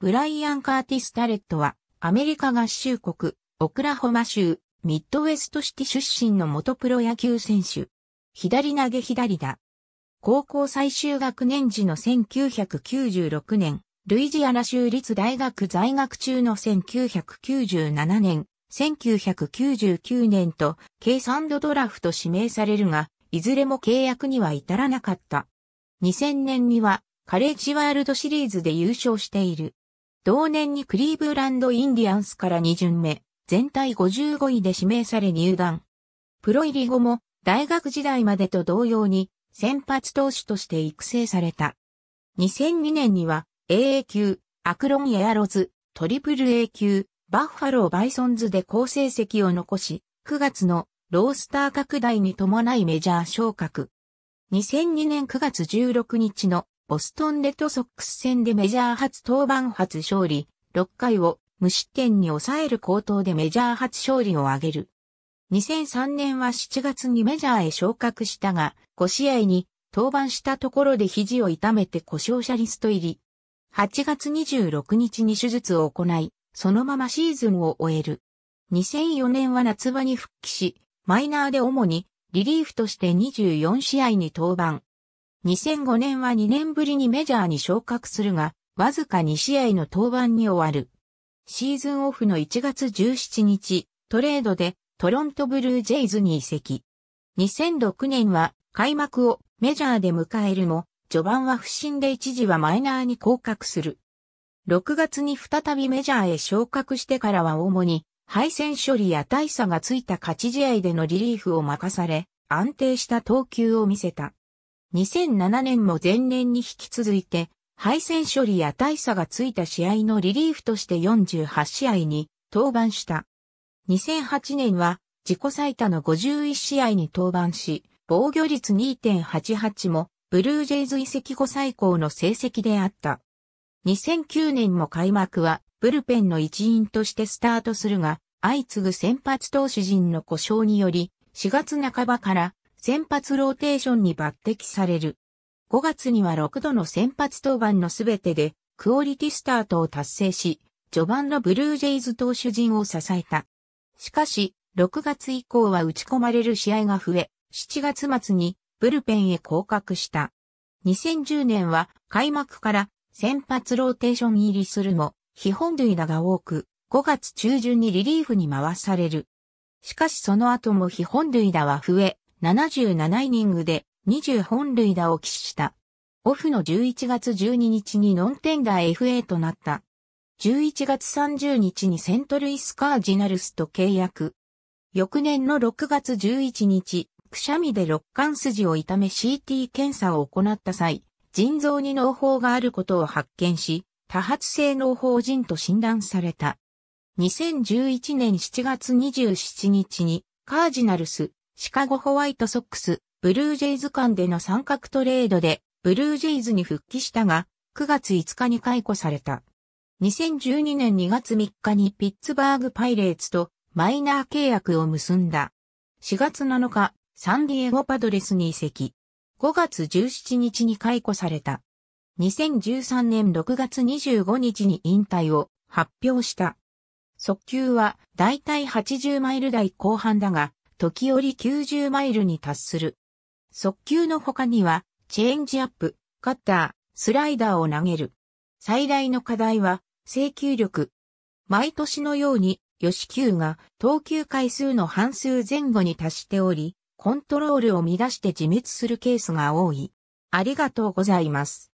ブライアン・カーティス・タレットは、アメリカ合衆国、オクラホマ州、ミッドウェストシティ出身の元プロ野球選手。左投げ左だ。高校最終学年時の1996年、ルイジアナ州立大学在学中の1997年、1999年と、計3度ドラフト指名されるが、いずれも契約には至らなかった。2000年には、カレッジワールドシリーズで優勝している。同年にクリーブランドインディアンスから2巡目、全体55位で指名され入団。プロ入り後も大学時代までと同様に先発投手として育成された。2002年には AA 級、アクロンエアロズ、トリプル A 級、バッファローバイソンズで好成績を残し、9月のロースター拡大に伴いメジャー昇格。2002年9月16日のボストンレッドソックス戦でメジャー初登板初勝利、6回を無失点に抑える高騰でメジャー初勝利を挙げる。2003年は7月にメジャーへ昇格したが、5試合に登板したところで肘を痛めて故障者リスト入り。8月26日に手術を行い、そのままシーズンを終える。2004年は夏場に復帰し、マイナーで主にリリーフとして24試合に登板、2005年は2年ぶりにメジャーに昇格するが、わずか2試合の登板に終わる。シーズンオフの1月17日、トレードでトロントブルージェイズに移籍。2006年は開幕をメジャーで迎えるも、序盤は不振で一時はマイナーに降格する。6月に再びメジャーへ昇格してからは主に敗戦処理や大差がついた勝ち試合でのリリーフを任され、安定した投球を見せた。2007年も前年に引き続いて、敗戦処理や大差がついた試合のリリーフとして48試合に登板した。2008年は自己最多の51試合に登板し、防御率2.88もブルージェイズ移籍後最高の成績であった。2009年も開幕はブルペンの一員としてスタートするが、相次ぐ先発投手陣の故障により、4月半ばから先発ローテーションに抜擢される。5月には6度の先発登板のすべてで、クオリティスタートを達成し、序盤のブルージェイズ投手陣を支えた。しかし、6月以降は打ち込まれる試合が増え、7月末にブルペンへ降格した。2010年は開幕から先発ローテーション入りするも、非本塁打が多く、5月中旬にリリーフに回される。しかしその後も非本塁打は増え、77イニングで20本塁打を喫した。オフの11月12日にノンテンダー FA となった。11月30日にセントルイスカージナルスと契約。翌年の6月11日、くしゃみで肋間筋を痛め CT 検査を行った際、腎臓に脳胞があることを発見し、多発性脳胞腎と診断された。2011年7月27日にカージナルス、シカゴホワイトソックス、ブルージェイズ間での三角トレードで、ブルージェイズに復帰したが、9月5日に解雇された。2012年2月3日にピッツバーグパイレーツとマイナー契約を結んだ。4月7日、サンディエゴパドレスに移籍。5月17日に解雇された。2013年6月25日に引退を発表した。速球はだいたい80マイル台後半だが、時折90マイルに達する。速球の他には、チェンジアップ、カッター、スライダーを投げる。最大の課題は、制球力。毎年のように、吉球が投球回数の半数前後に達しており、コントロールを乱して自滅するケースが多い。ありがとうございます。